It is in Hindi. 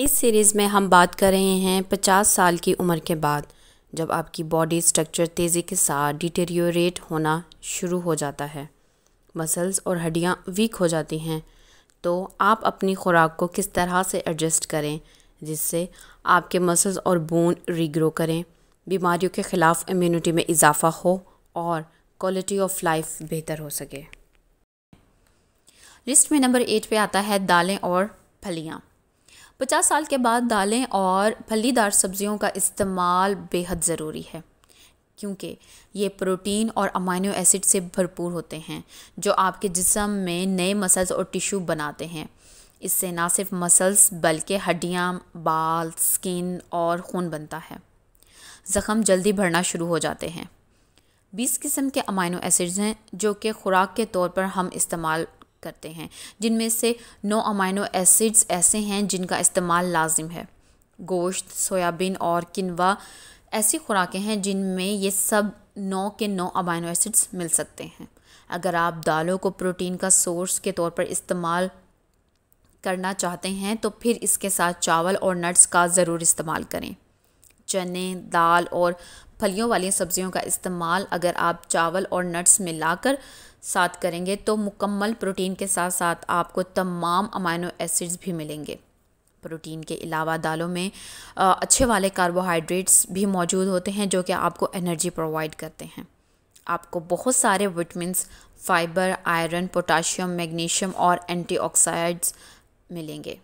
इस सीरीज़ में हम बात कर रहे हैं 50 साल की उम्र के बाद जब आपकी बॉडी स्ट्रक्चर तेज़ी के साथ डिटेरियोरेट होना शुरू हो जाता है मसल्स और हड्डियाँ वीक हो जाती हैं तो आप अपनी खुराक को किस तरह से एडजस्ट करें जिससे आपके मसल्स और बोन रीग्रो करें बीमारियों के ख़िलाफ़ इम्यूनिटी में इजाफ़ा हो और क्वालिटी ऑफ लाइफ बेहतर हो सके लिस्ट में नंबर एट पे आता है दालें और फलियाँ पचास साल के बाद दालें और फलीदार सब्जियों का इस्तेमाल बेहद ज़रूरी है क्योंकि ये प्रोटीन और अमाइनो एसिड से भरपूर होते हैं जो आपके जिसम में नए मसल्स और टिश्यू बनाते हैं इससे ना सिर्फ मसल्स बल्कि हड्डियाँ बाल स्किन और खून बनता है ज़ख़म जल्दी भरना शुरू हो जाते हैं बीस किस्म के अमाइनो एसिड्स हैं जो कि खुराक के तौर पर हम इस्तेमाल करते हैं जिनमें से नौ अमाइनो एसिड्स ऐसे हैं जिनका इस्तेमाल लाजिम है गोश्त सोयाबीन और किनवा ऐसी खुराकें हैं जिनमें ये सब नौ के नौ अमाइनो एसिड्स मिल सकते हैं अगर आप दालों को प्रोटीन का सोर्स के तौर पर इस्तेमाल करना चाहते हैं तो फिर इसके साथ चावल और नट्स का ज़रूर इस्तेमाल करें चने दाल और फलियों वाली सब्जियों का इस्तेमाल अगर आप चावल और नट्स मिलाकर साथ करेंगे तो मुकम्मल प्रोटीन के साथ साथ आपको तमाम अमाइनो एसिड्स भी मिलेंगे प्रोटीन के अलावा दालों में अच्छे वाले कार्बोहाइड्रेट्स भी मौजूद होते हैं जो कि आपको एनर्जी प्रोवाइड करते हैं आपको बहुत सारे vitamins fibre iron potassium magnesium और एंटीऑक्साइड्स मिलेंगे